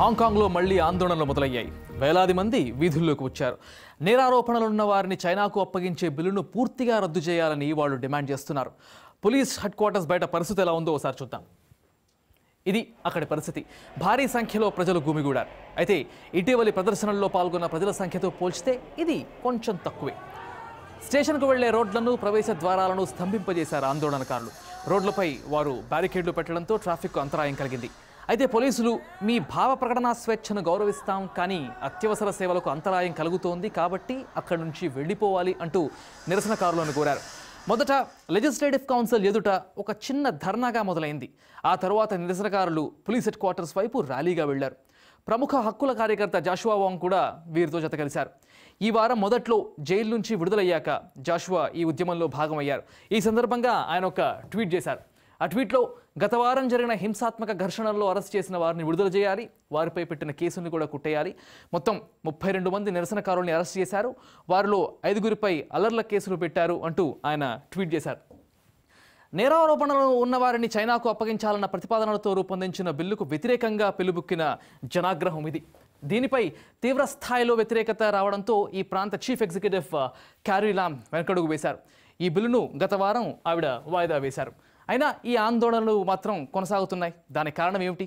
హాంకాంగ్లో మళ్లీ ఆందోళనలు మొదలయ్యాయి వేలాది మంది వీధుల్లోకి వచ్చారు నేరారోపణలున్న వారిని చైనాకు అప్పగించే బిల్లును పూర్తిగా రద్దు చేయాలని వాళ్ళు డిమాండ్ చేస్తున్నారు పోలీస్ హెడ్ క్వార్టర్స్ బయట పరిస్థితి ఎలా ఉందో ఒకసారి చూద్దాం ఇది అక్కడి పరిస్థితి భారీ సంఖ్యలో ప్రజలు గుమిగూడారు అయితే ఇటీవలి ప్రదర్శనల్లో పాల్గొన్న ప్రజల సంఖ్యతో పోల్చితే ఇది కొంచెం తక్కువే స్టేషన్కు వెళ్లే రోడ్లను ప్రవేశ ద్వారాలను స్తంభింపజేశారు ఆందోళనకారులు రోడ్లపై వారు బ్యారికేడ్లు పెట్టడంతో ట్రాఫిక్ అంతరాయం కలిగింది అయితే పోలీసులు మీ భావ ప్రకటనా స్వేచ్ఛను గౌరవిస్తాం కానీ అత్యవసర సేవలకు అంతరాయం కలుగుతోంది కాబట్టి అక్కడి నుంచి వెళ్ళిపోవాలి అంటూ నిరసనకారులను కోరారు మొదట లెజిస్లేటివ్ కౌన్సిల్ ఎదుట ఒక చిన్న ధర్నాగా మొదలైంది ఆ తర్వాత నిరసనకారులు పోలీస్ హెడ్ క్వార్టర్స్ వైపు ర్యాలీగా వెళ్లారు ప్రముఖ హక్కుల కార్యకర్త జాషువా వాంగ్ కూడా వీరితో జత కలిశారు ఈ వారం మొదట్లో జైలు నుంచి విడుదలయ్యాక జాషువా ఈ ఉద్యమంలో భాగమయ్యారు ఈ సందర్భంగా ఆయన ఒక ట్వీట్ చేశారు ఆ ట్వీట్లో గత వారం జరిగిన హింసాత్మక ఘర్షణల్లో అరెస్ట్ చేసిన వారిని విడుదల చేయాలి వారిపై పెట్టిన కేసుల్ని కూడా కుట్టేయాలి మొత్తం ముప్పై రెండు మంది నిరసనకారుల్ని అరెస్ట్ చేశారు వారిలో ఐదుగురిపై అలర్ల కేసులు పెట్టారు అంటూ ఆయన ట్వీట్ చేశారు నేరారోపణలు ఉన్నవారిని చైనాకు అప్పగించాలన్న ప్రతిపాదనలతో రూపొందించిన బిల్లుకు వ్యతిరేకంగా పిలుబుక్కిన జనాగ్రహం ఇది దీనిపై తీవ్ర స్థాయిలో వ్యతిరేకత రావడంతో ఈ ప్రాంత చీఫ్ ఎగ్జిక్యూటివ్ క్యారీలామ్ వెనకడుగు వేశారు ఈ బిల్లును గత వారం ఆవిడ వాయిదా వేశారు అయినా ఈ ఆందోళనలు మాత్రం కొనసాగుతున్నాయి దానికి కారణం ఏమిటి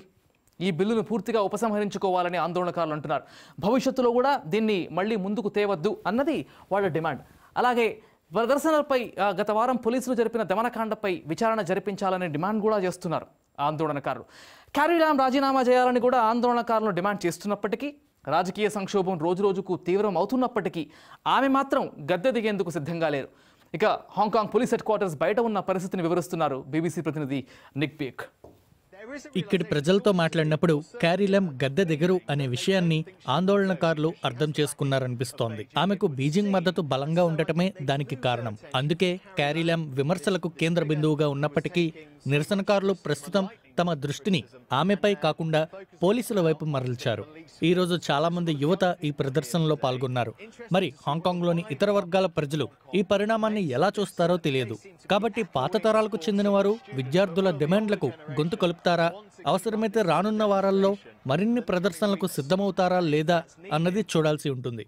ఈ బిల్లును పూర్తిగా ఉపసంహరించుకోవాలని ఆందోళనకారులు అంటున్నారు భవిష్యత్తులో కూడా దీన్ని మళ్ళీ ముందుకు తేవద్దు అన్నది వాళ్ళ డిమాండ్ అలాగే ప్రదర్శనలపై గత వారం పోలీసులు జరిపిన దమనకాండపై విచారణ జరిపించాలని డిమాండ్ కూడా చేస్తున్నారు ఆందోళనకారులు క్యారీరామ్ రాజీనామా చేయాలని కూడా ఆందోళనకారులు డిమాండ్ చేస్తున్నప్పటికీ రాజకీయ సంక్షోభం రోజురోజుకు తీవ్రం అవుతున్నప్పటికీ ఆమె మాత్రం గద్దె దిగేందుకు సిద్ధంగా లేరు ఇక హాంకాంగ్ పోలీస్ హెడ్ క్వార్టర్స్ బయట ఉన్న పరిస్థితిని వివరిస్తున్నారు బీబీసీ ప్రతినిధి నిక్ పీక్ ఇక్కడి ప్రజలతో మాట్లాడినప్పుడు క్యారీలం గద్దె దిగరు అనే విషయాన్ని ఆందోళనకారులు అర్థం చేసుకున్నారనిపిస్తోంది ఆమెకు బీజింగ్ మద్దతు బలంగా ఉండటమే దానికి కారణం అందుకే క్యారీలెమ్ విమర్శలకు కేంద్ర బిందువుగా ఉన్నప్పటికీ నిరసనకారులు ప్రస్తుతం తమ దృష్టిని ఆమెపై కాకుండా పోలీసుల వైపు మరల్చారు ఈరోజు చాలామంది యువత ఈ ప్రదర్శనలో పాల్గొన్నారు మరి హాంకాంగ్లోని ఇతర వర్గాల ప్రజలు ఈ పరిణామాన్ని ఎలా చూస్తారో తెలియదు కాబట్టి పాత తరాలకు చెందిన వారు విద్యార్థుల డిమాండ్లకు గొంతు కలుపుతారా అవసరమైతే రానున్న వారాల్లో మరిన్ని ప్రదర్శనలకు సిద్ధమవుతారా లేదా అన్నది చూడాల్సి ఉంటుంది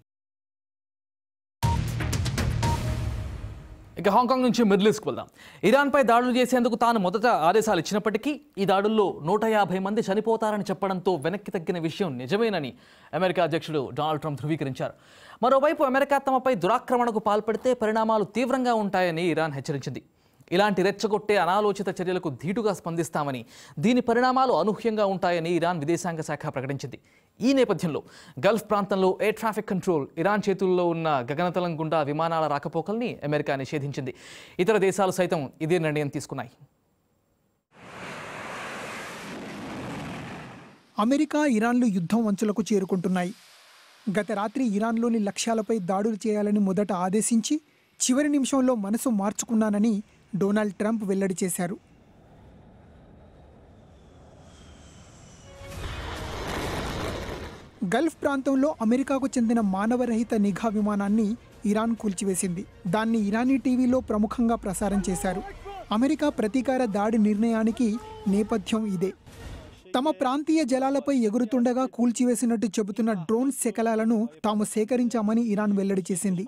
ఇక హాంకాంగ్ నుంచి ఈస్ట్కి వెళ్దాం ఇరాన్పై దాడులు చేసేందుకు తాను మొదట ఆదేశాలు ఇచ్చినప్పటికీ ఈ దాడుల్లో నూట యాభై మంది చనిపోతారని చెప్పడంతో వెనక్కి తగ్గిన విషయం నిజమేనని అమెరికా అధ్యక్షుడు డొనాల్డ్ ట్రంప్ ధృవీకరించారు మరోవైపు అమెరికా తమపై దురాక్రమణకు పాల్పడితే పరిణామాలు తీవ్రంగా ఉంటాయని ఇరాన్ హెచ్చరించింది ఇలాంటి రెచ్చగొట్టే అనాలోచిత చర్యలకు ధీటుగా స్పందిస్తామని దీని పరిణామాలు అనూహ్యంగా ఉంటాయని ఇరాన్ విదేశాంగ శాఖ ప్రకటించింది ఈ నేపథ్యంలో గల్ఫ్ ప్రాంతంలో ఎయిర్ ట్రాఫిక్ కంట్రోల్ ఇరాన్ చేతుల్లో ఉన్న గగనతలం గుండా విమానాల రాకపోకల్ని అమెరికా నిషేధించింది ఇతర దేశాలు సైతం ఇదే నిర్ణయం తీసుకున్నాయి అమెరికా ఇరాన్లు యుద్ధం అంచులకు చేరుకుంటున్నాయి గత రాత్రి ఇరాన్లోని లక్ష్యాలపై దాడులు చేయాలని మొదట ఆదేశించి చివరి నిమిషంలో మనసు మార్చుకున్నానని డొనాల్డ్ ట్రంప్ వెల్లడి చేశారు గల్ఫ్ ప్రాంతంలో అమెరికాకు చెందిన మానవరహిత నిఘా విమానాన్ని ఇరాన్ కూల్చివేసింది దాన్ని ఇరానీ టీవీలో ప్రముఖంగా ప్రసారం చేశారు అమెరికా ప్రతీకార దాడి నిర్ణయానికి నేపథ్యం ఇదే తమ ప్రాంతీయ జలాలపై ఎగురుతుండగా కూల్చివేసినట్టు చెబుతున్న డ్రోన్ శకలాలను తాము సేకరించామని ఇరాన్ వెల్లడి చేసింది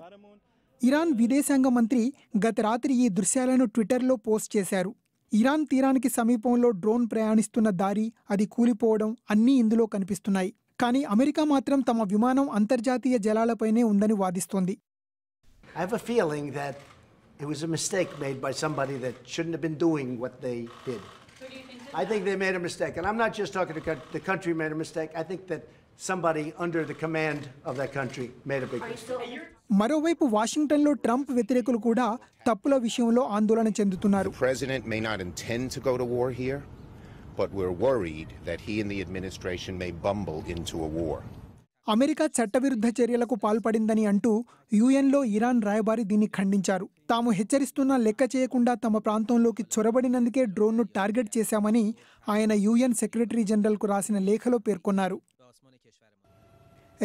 ఇరాన్ విదేశాంగ మంత్రి గత రాత్రి ఈ దృశ్యాలను ట్విట్టర్లో పోస్ట్ చేశారు ఇరాన్ తీరానికి సమీపంలో డ్రోన్ ప్రయాణిస్తున్న దారి అది కూలిపోవడం అన్నీ ఇందులో కనిపిస్తున్నాయి కానీ అమెరికా మాత్రం తమ విమానం అంతర్జాతీయ జలాలపైనే ఉందని వాదిస్తోంది I have a feeling that it was a mistake made by somebody that shouldn't have been doing what they did. I think they made a mistake. And I'm not just talking to the country made a mistake. I think that somebody under the command of that country made a big mistake. మరోవైపు వాషింగ్టన్లో Trump వ్యతిరేకులు కూడా తప్పుల విషయంలో ఆందోళన చెందుతున్నారు America చట్టవిరుద్ధ చర్యలకు పాల్పడిందని అంటూ యుఎన్లో ఇరాన్ రాయబారి దీన్ని ఖండించారు తాము హెచ్చరిస్తున్నా లెక్క చేయకుండా తమ ప్రాంతంలోకి చొరబడినందుకే డ్రోన్ను టార్గెట్ చేశామని ఆయన యుఎన్ సెక్రటరీ జనరల్కు రాసిన లేఖలో పేర్కొన్నారు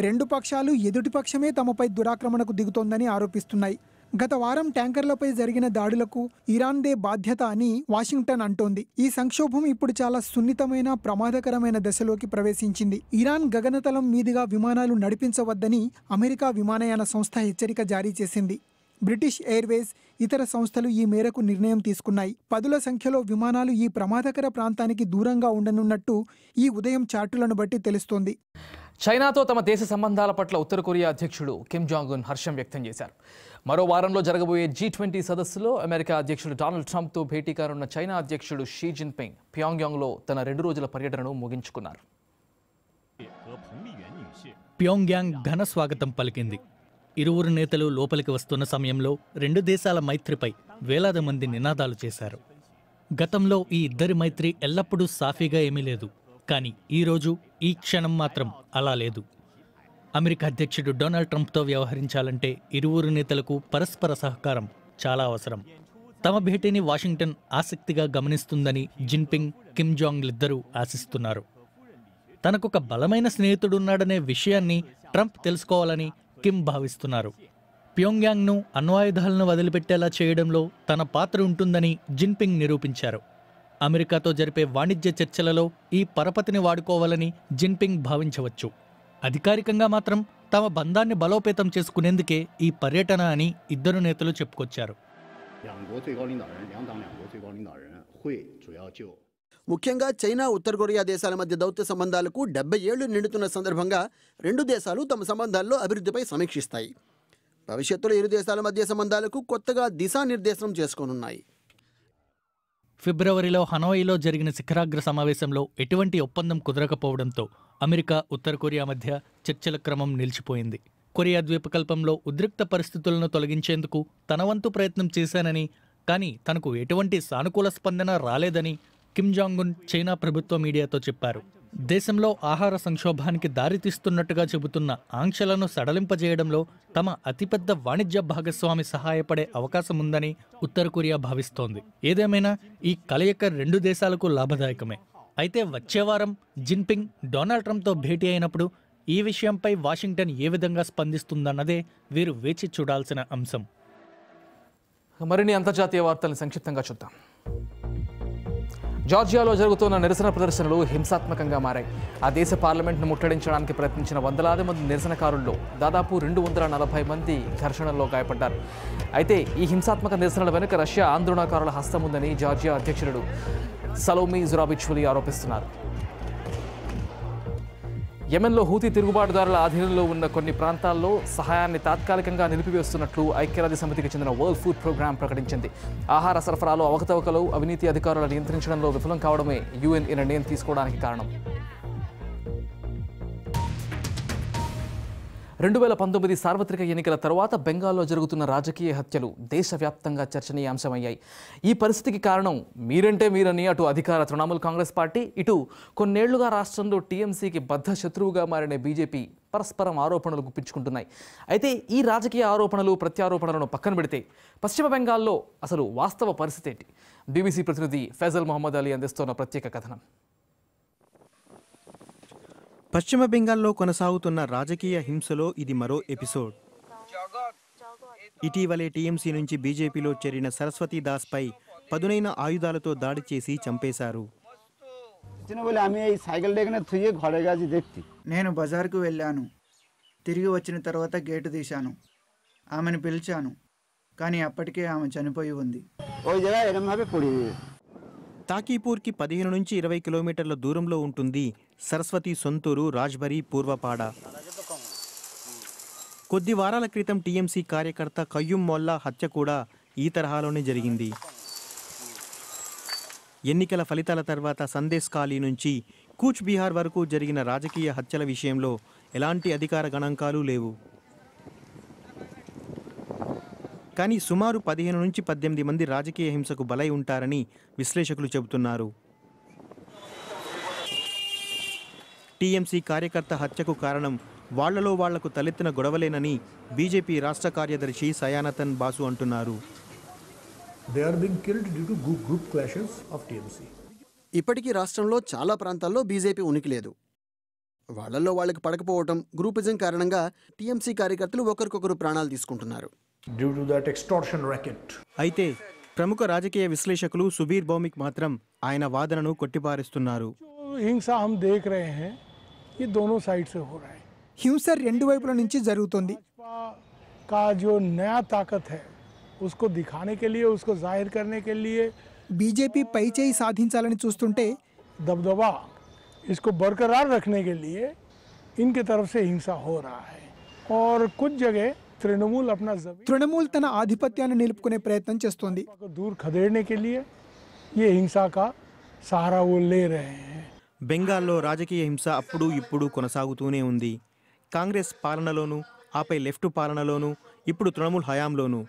రెండు పక్షాలు ఎదుటి పక్షమే తమపై దురాక్రమణకు దిగుతోందని ఆరోపిస్తున్నాయి గత వారం ట్యాంకర్లపై జరిగిన దాడులకు ఇరాన్దే బాధ్యత అని వాషింగ్టన్ అంటోంది ఈ సంక్షోభం ఇప్పుడు చాలా సున్నితమైన ప్రమాదకరమైన దశలోకి ప్రవేశించింది ఇరాన్ గగనతలం మీదుగా విమానాలు నడిపించవద్దని అమెరికా విమానయాన సంస్థ హెచ్చరిక జారీ చేసింది బ్రిటిష్ ఎయిర్వేస్ ఇతర సంస్థలు ఈ మేరకు నిర్ణయం తీసుకున్నాయి పదుల సంఖ్యలో విమానాలు ఈ ప్రమాదకర ప్రాంతానికి దూరంగా ఉండనున్నట్టు ఈ ఉదయం చార్టులను బట్టి తెలుస్తోంది చైనాతో తమ దేశ సంబంధాల పట్ల ఉత్తర కొరియా అధ్యక్షుడు కిమ్ జాంగున్ హర్షం వ్యక్తం చేశారు మరో వారంలో జరగబోయే జీ ట్వంటీ సదస్సులో అమెరికా అధ్యక్షుడు డొనాల్డ్ ట్రంప్తో భేటీ కానున్న చైనా అధ్యక్షుడు షీ జిన్పింగ్ ప్యాంగ్యాంగ్లో తన రెండు రోజుల పర్యటనను ముగించుకున్నారు ప్యోంగ్యాంగ్ ఘన స్వాగతం పలికింది ఇరువురు నేతలు లోపలికి వస్తున్న సమయంలో రెండు దేశాల మైత్రిపై వేలాది మంది నినాదాలు చేశారు గతంలో ఈ ఇద్దరి మైత్రి ఎల్లప్పుడూ సాఫీగా ఏమీ లేదు కానీ ఈరోజు ఈ క్షణం మాత్రం అలా లేదు అమెరికా అధ్యక్షుడు డొనాల్డ్ ట్రంప్తో వ్యవహరించాలంటే ఇరువురు నేతలకు పరస్పర సహకారం చాలా అవసరం తమ భేటీని వాషింగ్టన్ ఆసక్తిగా గమనిస్తుందని జిన్పింగ్ కిమ్ జాంగ్లిద్దరూ ఆశిస్తున్నారు తనకొక బలమైన స్నేహితుడున్నాడనే విషయాన్ని ట్రంప్ తెలుసుకోవాలని కిమ్ భావిస్తున్నారు ప్యోంగ్యాంగ్ను అణ్వాయుధాలను వదిలిపెట్టేలా చేయడంలో తన పాత్ర ఉంటుందని జిన్పింగ్ నిరూపించారు అమెరికాతో జరిపే వాణిజ్య చర్చలలో ఈ పరపతిని వాడుకోవాలని జిన్పింగ్ భావించవచ్చు అధికారికంగా మాత్రం తమ బంధాన్ని బలోపేతం చేసుకునేందుకే ఈ పర్యటన అని ఇద్దరు నేతలు చెప్పుకొచ్చారు ముఖ్యంగా చైనా ఉత్తర కొరియా దేశాల మధ్య దౌత్య సంబంధాలకు డెబ్బై ఏళ్లు నిండుతున్న సందర్భంగా రెండు దేశాలు తమ సంబంధాల్లో అభివృద్ధిపై సమీక్షిస్తాయి భవిష్యత్తులో ఇరు దేశాల మధ్య సంబంధాలకు కొత్తగా దిశానిర్దేశం చేసుకోనున్నాయి ఫిబ్రవరిలో హనోయిలో జరిగిన శిఖరాగ్ర సమావేశంలో ఎటువంటి ఒప్పందం కుదరకపోవడంతో అమెరికా ఉత్తర కొరియా మధ్య చర్చల క్రమం నిలిచిపోయింది కొరియా ద్వీపకల్పంలో ఉద్రిక్త పరిస్థితులను తొలగించేందుకు తన వంతు ప్రయత్నం చేశానని కానీ తనకు ఎటువంటి సానుకూల స్పందన రాలేదని కిమ్ జాంగున్ చైనా ప్రభుత్వ మీడియాతో చెప్పారు దేశంలో ఆహార సంక్షోభానికి దారితీస్తున్నట్టుగా చెబుతున్న ఆంక్షలను సడలింపజేయడంలో తమ అతిపెద్ద వాణిజ్య భాగస్వామి సహాయపడే అవకాశం ఉందని ఉత్తర కొరియా భావిస్తోంది ఏదేమైనా ఈ కలయిక రెండు దేశాలకు లాభదాయకమే అయితే వచ్చే వారం జిన్పింగ్ డొనాల్డ్ ట్రంప్తో భేటీ అయినప్పుడు ఈ విషయంపై వాషింగ్టన్ ఏ విధంగా స్పందిస్తుందన్నదే వీరు వేచి చూడాల్సిన అంశం మరిన్ని అంతర్జాతీయ వార్తలను సంక్షిప్తంగా చూద్దాం జార్జియాలో జరుగుతున్న నిరసన ప్రదర్శనలు హింసాత్మకంగా మారాయి ఆ దేశ పార్లమెంట్ను ముట్టడించడానికి ప్రయత్నించిన వందలాది మంది నిరసనకారుల్లో దాదాపు రెండు వందల నలభై మంది ఘర్షణల్లో గాయపడ్డారు అయితే ఈ హింసాత్మక నిరసనల వెనుక రష్యా ఆందోళనకారుల హస్తం ఉందని జార్జియా అధ్యక్షుడు సలోమీ జురాబిచ్వలి ఆరోపిస్తున్నారు యెమెన్లో హూతీ తిరుగుబాటుదారుల ఆధీనంలో ఉన్న కొన్ని ప్రాంతాల్లో సహాయాన్ని తాత్కాలికంగా నిలిపివేస్తున్నట్లు ఐక్యరాజ్య సమితికి చెందిన వరల్డ్ ఫుడ్ ప్రోగ్రాం ప్రకటించింది ఆహార సరఫరాలో అవకతవకలు అవినీతి అధికారులను నియంత్రించడంలో విఫలం కావడమే యుఎన్ ఈ నిర్ణయం తీసుకోవడానికి కారణం రెండు వేల పంతొమ్మిది సార్వత్రిక ఎన్నికల తర్వాత బెంగాల్లో జరుగుతున్న రాజకీయ హత్యలు దేశవ్యాప్తంగా చర్చనీయాంశమయ్యాయి ఈ పరిస్థితికి కారణం మీరంటే మీరని అటు అధికార తృణమూల్ కాంగ్రెస్ పార్టీ ఇటు కొన్నేళ్లుగా రాష్ట్రంలో టీఎంసీకి బద్ధ శత్రువుగా మారిన బీజేపీ పరస్పరం ఆరోపణలు గుప్పించుకుంటున్నాయి అయితే ఈ రాజకీయ ఆరోపణలు ప్రత్యారోపణలను పక్కన పెడితే పశ్చిమ బెంగాల్లో అసలు వాస్తవ పరిస్థితి ఏంటి బీబీసీ ప్రతినిధి ఫైజల్ మహమ్మద్ అలీ అందిస్తున్న ప్రత్యేక కథనం పశ్చిమ బెంగాల్లో కొనసాగుతున్న రాజకీయ హింసలో ఇది మరో ఎపిసోడ్ ఇటీవలే టీఎంసీ నుంచి బీజేపీలో చేరిన సరస్వతి దాస్పై పదునైన ఆయుధాలతో దాడి చేసి చంపేశారు నేను బజార్కు వెళ్ళాను తిరిగి వచ్చిన తర్వాత గేటు తీశాను ఆమెను పిలిచాను కానీ అప్పటికే ఆమె చనిపోయి ఉంది తాకీపూర్కి పదిహేను నుంచి ఇరవై కిలోమీటర్ల దూరంలో ఉంటుంది సరస్వతి సొంతూరు రాజ్బరి పూర్వపాడ కొద్ది వారాల క్రితం టీఎంసీ కార్యకర్త కయ్యూం మొల్లా హత్య కూడా ఈ తరహాలోనే జరిగింది ఎన్నికల ఫలితాల తర్వాత సందేశ్ ఖాళీ నుంచి కూచ్ బీహార్ వరకు జరిగిన రాజకీయ హత్యల విషయంలో ఎలాంటి అధికార గణాంకాలు లేవు కానీ సుమారు పదిహేను నుంచి పద్దెనిమిది మంది రాజకీయ హింసకు బలై ఉంటారని విశ్లేషకులు చెబుతున్నారు టీఎంసీ కార్యకర్త హత్యకు కారణం వాళ్లలో వాళ్లకు తలెత్తిన గొడవలేనని బీజేపీ రాష్ట్ర కార్యదర్శి సయానతన్ బాసు అంటున్నారు ఇప్పటికీ రాష్ట్రంలో చాలా ప్రాంతాల్లో బీజేపీ ఉనికి లేదు వాళ్లలో వాళ్ళకి పడకపోవటం గ్రూపిజం కారణంగా టీఎంసీ కార్యకర్తలు ఒకరికొకరు ప్రాణాలు తీసుకుంటున్నారు అయితే ప్రముఖ రాజకీయ విశ్లేషకులు సుబీర్ భౌమిక్ మాత్రం ఆయన వాదనను కొట్టిపారేస్తున్నారు हिंसा हम దేఖ్ रहे హై ये दोनों साइड से हो रहा है హింస రెండు వైపుల जरूरत జరుగుతుంది का जो नया ताकत है उसको दिखाने के लिए उसको जाहिर करने के लिए బీజేపీ పైచేయి సాధించాలని చూస్తుంటే दबदबा इसको बरकरार रखने के लिए इनके तरफ से हिंसा हो रहा है और कुछ जगह तृणमूल अपना తృణమూల్ తన ఆధిపత్యాన్ని నిలుపుకునే प्रयत्न చేస్తోంది दूर खदेड़ने के लिए ये हिंसा का सहारा वो ले रहे हैं బెంగాల్లో రాజకీయ హింస అప్పుడు ఇప్పుడు కొనసాగుతూనే ఉంది కాంగ్రెస్ పాలనలోనూ ఆపై లెఫ్ట్ పాలనలోనూ ఇప్పుడు తృణమూల్ హయాంలోనూ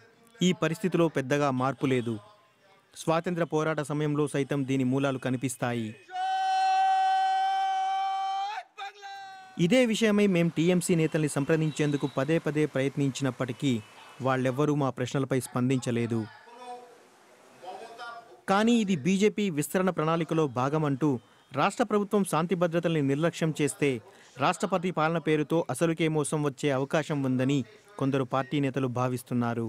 ఈ పరిస్థితిలో పెద్దగా మార్పు లేదు స్వాతంత్ర పోరాట సమయంలో సైతం దీని మూలాలు కనిపిస్తాయి ఇదే విషయమై మేము టీఎంసీ నేతల్ని సంప్రదించేందుకు పదే పదే ప్రయత్నించినప్పటికీ వాళ్ళెవ్వరూ మా ప్రశ్నలపై స్పందించలేదు కానీ ఇది బీజేపీ విస్తరణ ప్రణాళికలో భాగమంటూ రాష్ట్ర ప్రభుత్వం శాంతి భద్రతల్ని నిర్లక్ష్యం చేస్తే రాష్ట్రపతి పాలన పేరుతో అసలుకే మోసం వచ్చే అవకాశం ఉందని కొందరు పార్టీ నేతలు భావిస్తున్నారు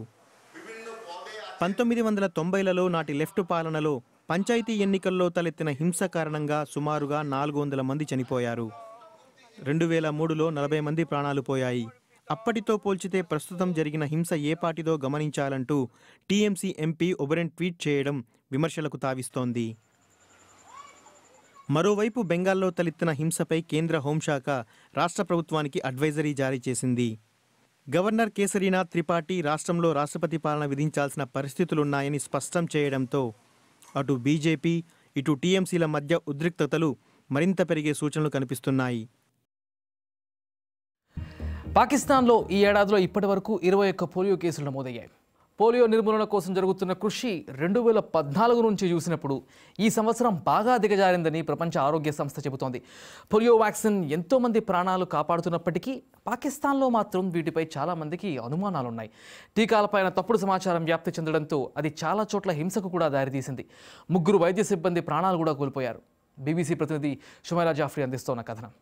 పంతొమ్మిది వందల తొంభైలలో నాటి లెఫ్ట్ పాలనలో పంచాయతీ ఎన్నికల్లో తలెత్తిన హింస కారణంగా సుమారుగా నాలుగు వందల మంది చనిపోయారు రెండు వేల మూడులో నలభై మంది ప్రాణాలు పోయాయి అప్పటితో పోల్చితే ప్రస్తుతం జరిగిన హింస ఏ పాటిదో గమనించాలంటూ టీఎంసీ ఎంపీ ఒబరెన్ ట్వీట్ చేయడం విమర్శలకు తావిస్తోంది మరోవైపు బెంగాల్లో తలెత్తిన హింసపై కేంద్ర హోంశాఖ రాష్ట్ర ప్రభుత్వానికి అడ్వైజరీ జారీ చేసింది గవర్నర్ కేసరీనాథ్ త్రిపాఠి రాష్ట్రంలో రాష్ట్రపతి పాలన విధించాల్సిన పరిస్థితులున్నాయని స్పష్టం చేయడంతో అటు బీజేపీ ఇటు టీఎంసీల మధ్య ఉద్రిక్తతలు మరింత పెరిగే సూచనలు కనిపిస్తున్నాయి పాకిస్తాన్లో ఈ ఏడాదిలో ఇప్పటి వరకు ఇరవై ఒక్క పోలియో కేసులు నమోదయ్యాయి పోలియో నిర్మూలన కోసం జరుగుతున్న కృషి రెండు వేల పద్నాలుగు నుంచి చూసినప్పుడు ఈ సంవత్సరం బాగా దిగజారిందని ప్రపంచ ఆరోగ్య సంస్థ చెబుతోంది పోలియో వ్యాక్సిన్ ఎంతోమంది ప్రాణాలు కాపాడుతున్నప్పటికీ పాకిస్తాన్లో మాత్రం వీటిపై చాలామందికి అనుమానాలున్నాయి టీకాలపైన తప్పుడు సమాచారం వ్యాప్తి చెందడంతో అది చాలా చోట్ల హింసకు కూడా దారితీసింది ముగ్గురు వైద్య సిబ్బంది ప్రాణాలు కూడా కోల్పోయారు బీబీసీ ప్రతినిధి షుమైరా జాఫ్రీ అందిస్తోన్న కథనం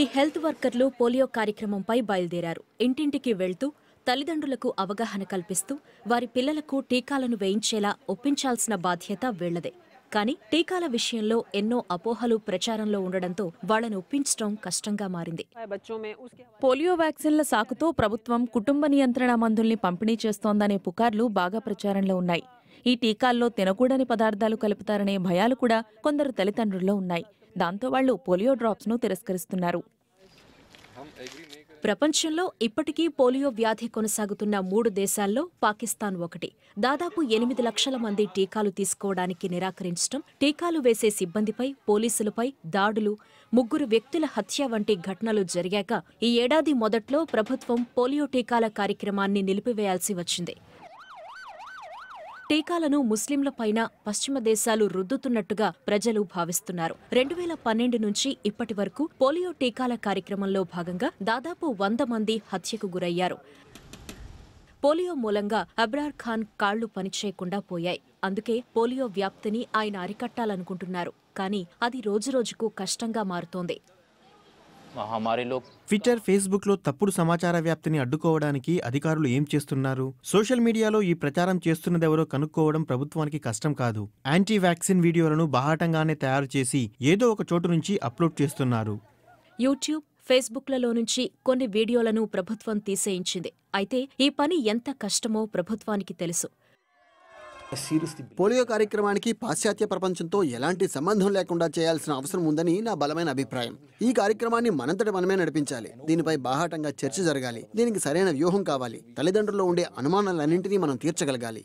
ఈ హెల్త్ వర్కర్లు పోలియో కార్యక్రమంపై బయలుదేరారు ఇంటింటికి వెళ్తూ తల్లిదండ్రులకు అవగాహన కల్పిస్తూ వారి పిల్లలకు టీకాలను వేయించేలా ఒప్పించాల్సిన బాధ్యత వీళ్లదే కానీ టీకాల విషయంలో ఎన్నో అపోహలు ప్రచారంలో ఉండడంతో వాళ్లను ఒప్పించడం కష్టంగా మారింది పోలియో వ్యాక్సిన్ల సాకుతో ప్రభుత్వం కుటుంబ నియంత్రణ మందుల్ని పంపిణీ చేస్తోందనే పుకార్లు బాగా ప్రచారంలో ఉన్నాయి ఈ టీకాల్లో తినకూడని పదార్థాలు కలుపుతారనే భయాలు కూడా కొందరు తల్లిదండ్రుల్లో ఉన్నాయి దాంతో వాళ్లు పోలియో డ్రాప్స్ను తిరస్కరిస్తున్నారు ప్రపంచంలో ఇప్పటికీ పోలియో వ్యాధి కొనసాగుతున్న మూడు దేశాల్లో పాకిస్తాన్ ఒకటి దాదాపు ఎనిమిది లక్షల మంది టీకాలు తీసుకోవడానికి నిరాకరించడం టీకాలు వేసే సిబ్బందిపై పోలీసులపై దాడులు ముగ్గురు వ్యక్తుల హత్య వంటి ఘటనలు జరిగాక ఈ ఏడాది మొదట్లో ప్రభుత్వం పోలియో టీకాల కార్యక్రమాన్ని నిలిపివేయాల్సి వచ్చింది టీకాలను పైన పశ్చిమ దేశాలు రుద్దుతున్నట్టుగా ప్రజలు భావిస్తున్నారు రెండు వేల పన్నెండు నుంచి ఇప్పటి వరకు పోలియో టీకాల కార్యక్రమంలో భాగంగా దాదాపు వంద మంది హత్యకు గురయ్యారు పోలియో మూలంగా అబ్రార్ ఖాన్ కాళ్లు పనిచేయకుండా పోయాయి అందుకే పోలియో వ్యాప్తిని ఆయన అరికట్టాలనుకుంటున్నారు కానీ అది రోజురోజుకు కష్టంగా మారుతోంది మహమ్మారిలో ట్విట్టర్ ఫేస్బుక్ లో తప్పుడు సమాచార వ్యాప్తిని అడ్డుకోవడానికి అధికారులు ఏం చేస్తున్నారు సోషల్ మీడియాలో ఈ ప్రచారం చేస్తున్నదెవరో కనుక్కోవడం ప్రభుత్వానికి కష్టం కాదు యాంటీ వ్యాక్సిన్ వీడియోలను బాహాటంగానే తయారు చేసి ఏదో ఒక చోటు నుంచి అప్లోడ్ చేస్తున్నారు యూట్యూబ్ ఫేస్బుక్లలో నుంచి కొన్ని వీడియోలను ప్రభుత్వం తీసేయించింది అయితే ఈ పని ఎంత కష్టమో ప్రభుత్వానికి తెలుసు పోలియో కార్యక్రమానికి పాశ్చాత్య ప్రపంచంతో ఎలాంటి సంబంధం లేకుండా చేయాల్సిన అవసరం ఉందని నా బలమైన అభిప్రాయం ఈ కార్యక్రమాన్ని మనంతటి మనమే నడిపించాలి దీనిపై బాహాటంగా చర్చ జరగాలి దీనికి సరైన వ్యూహం కావాలి తల్లిదండ్రుల్లో ఉండే అనుమానాలన్నింటినీ మనం తీర్చగలగాలి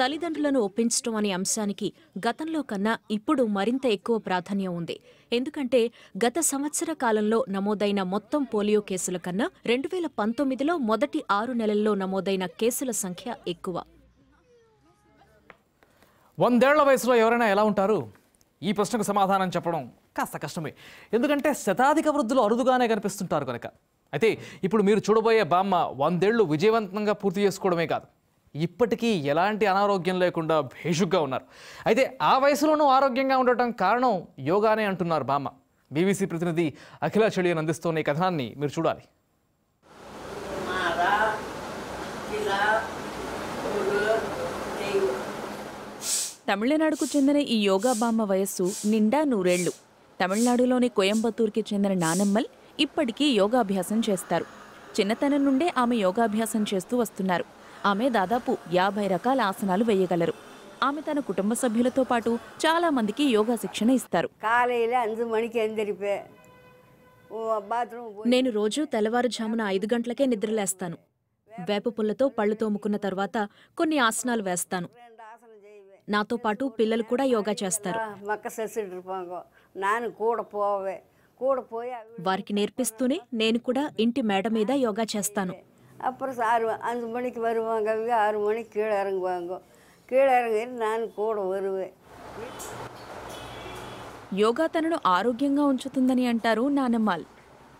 తల్లిదండ్రులను ఒప్పించడం అనే అంశానికి గతంలో కన్నా ఇప్పుడు మరింత ఎక్కువ ప్రాధాన్యం ఉంది ఎందుకంటే గత సంవత్సర కాలంలో నమోదైన మొత్తం పోలియో కేసుల కన్నా రెండు వేల పంతొమ్మిదిలో మొదటి ఆరు నెలల్లో నమోదైన కేసుల సంఖ్య ఎక్కువ వందేళ్ల వయసులో ఎవరైనా ఎలా ఉంటారు ఈ ప్రశ్నకు సమాధానం చెప్పడం కాస్త కష్టమే ఎందుకంటే శతాధిక వృద్ధులు అరుదుగానే కనిపిస్తుంటారు కనుక అయితే ఇప్పుడు మీరు చూడబోయే బామ్మ వందేళ్లు విజయవంతంగా పూర్తి చేసుకోవడమే కాదు ఇప్పటికీ ఎలాంటి అనారోగ్యం లేకుండా భేషుగ్గా ఉన్నారు అయితే ఆ వయసులోనూ ఆరోగ్యంగా ఉండటం కారణం యోగానే అంటున్నారు బామ్మ బీబీసీ ప్రతినిధి అఖిల చెడియన్ అందిస్తున్న ఈ కథనాన్ని మీరు చూడాలి తమిళనాడుకు చెందిన ఈ యోగా బామ్మ వయస్సు నిండా నూరేళ్లు తమిళనాడులోని కోయంబత్తూర్కి చెందిన నానమ్మల్ ఇప్పటికీ యోగాభ్యాసం చేస్తారు చిన్నతనం నుండే ఆమె యోగాభ్యాసం చేస్తూ వస్తున్నారు ఆమె దాదాపు యాభై రకాల ఆసనాలు వేయగలరు ఆమె తన కుటుంబ సభ్యులతో పాటు చాలా మందికి యోగా శిక్షణ ఇస్తారు నేను రోజు తెల్లవారుజామున ఐదు గంటలకే నిద్రలేస్తాను వేప పుల్లతో పళ్ళు తోముకున్న తర్వాత కొన్ని ఆసనాలు వేస్తాను నాతో పాటు పిల్లలు కూడా యోగా చేస్తారు వారికి నేర్పిస్తూనే నేను కూడా ఇంటి మేడ మీద యోగా చేస్తాను అప్పుడు ஆறு அஞ்சு மணிக்கு வருவாங்க அவங்க ஆறு மணிக்கு கீழே இறங்குவாங்க నాన్న కూడా వరువే యోగా తనను ఆరోగ్యంగా ఉంచుతుందని అంటారు నానమ్మాల్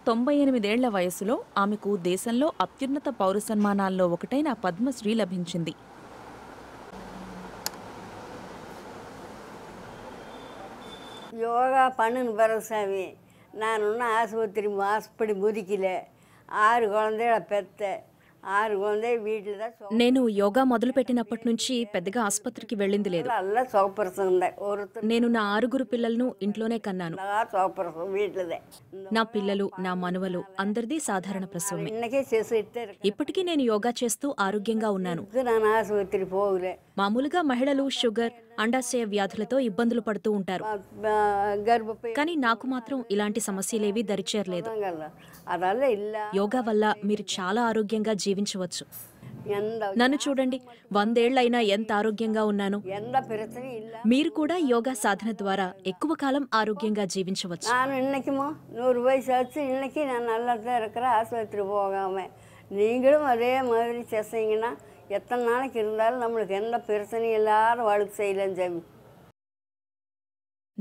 తొంభై ఎనిమిదేళ్ల వయసులో ఆమెకు దేశంలో అత్యున్నత పౌర సన్మానాల్లో ఒకటైన పద్మశ్రీ లభించింది యోగా பண்ணுன்னு பிறகு నానున్న ఆసుపత్రి ஒன்றும் ஆஸ்பத்திரி ஆஸ்படி ఆరు గొందేళ్ళ పెద్ద ఆరు గొందే వీటిలో నేను యోగా మొదలు పెట్టినప్పటి నుంచి పెద్దగా ఆసుపత్రికి వెళ్ళింది లేదు నేను నా ఆరుగురు పిల్లలను ఇంట్లోనే కన్నాను నా పిల్లలు నా మనవలు అందరిది సాధారణ ప్రసవమే ఇప్పటికీ నేను యోగా చేస్తూ ఆరోగ్యంగా ఉన్నాను మామూలుగా మహిళలు షుగర్ అండాశయ వ్యాధులతో ఇబ్బందులు పడుతూ ఉంటారు కానీ నాకు మాత్రం ఇలాంటి సమస్యలేవి దరిచేరలేదు యోగా వల్ల మీరు చాలా ఆరోగ్యంగా జీవించవచ్చు నన్ను చూడండి వందేళ్లైనా ఎంత ఆరోగ్యంగా ఉన్నాను మీరు కూడా యోగా సాధన ద్వారా ఎక్కువ కాలం ఆరోగ్యంగా జీవించవచ్చు నూరు వయసు వచ్చి ఇన్నకి నన్ను అల్లరి ఆసుపత్రి పోగామే నీங்களும் அதே மாதிரி எத்தனை நாளைக்கு இருந்தாலும் நம்மளுக்கு எந்த பிரச்சனையும் எல்லாரும் வாழ்க்கை செய்யலன்னு சாமி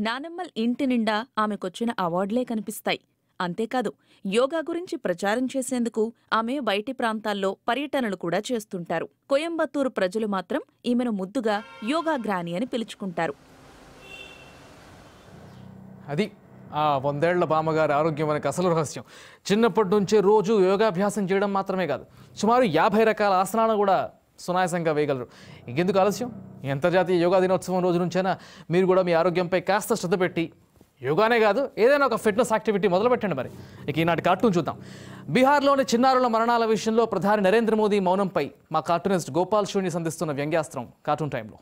నానమ్మల్ ఇంటి నిండా ఆమెకొచ్చిన అవార్డులే కనిపిస్తాయి అంతేకాదు యోగా గురించి ప్రచారం చేసేందుకు ఆమె బయటి ప్రాంతాల్లో పర్యటనలు కూడా చేస్తుంటారు కోయంబత్తూరు ప్రజలు మాత్రం ఈమెను ముద్దుగా యోగా గ్రాని అని పిలుచుకుంటారు అది ఆ వందేళ్ల బామ్మగారి ఆరోగ్యం మనకు అసలు రహస్యం చిన్నప్పటి నుంచే రోజు యోగాభ్యాసం చేయడం మాత్రమే కాదు సుమారు యాభై రకాల ఆసనాలను కూడా సునాయాసంగా వేయగలరు ఇంకెందుకు ఆలస్యం ఈ అంతర్జాతీయ యోగా దినోత్సవం రోజు నుంచైనా మీరు కూడా మీ ఆరోగ్యంపై కాస్త శ్రద్ధ పెట్టి యోగానే కాదు ఏదైనా ఒక ఫిట్నెస్ యాక్టివిటీ మొదలుపెట్టండి మరి ఇక ఈనాటి కార్టూన్ చూద్దాం బీహార్లోని చిన్నారుల మరణాల విషయంలో ప్రధాని నరేంద్ర మోదీ మౌనంపై మా కార్టూనిస్ట్ గోపాల్ శివుని సంధిస్తున్న వ్యంగ్యాస్త్రం కార్టూన్ టైంలో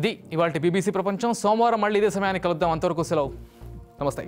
ఇది ఇవాళ బీబీసీ ప్రపంచం సోమవారం మళ్ళీ ఇదే సమయానికి కలుద్దాం అంతవరకు సెలవు నమస్తే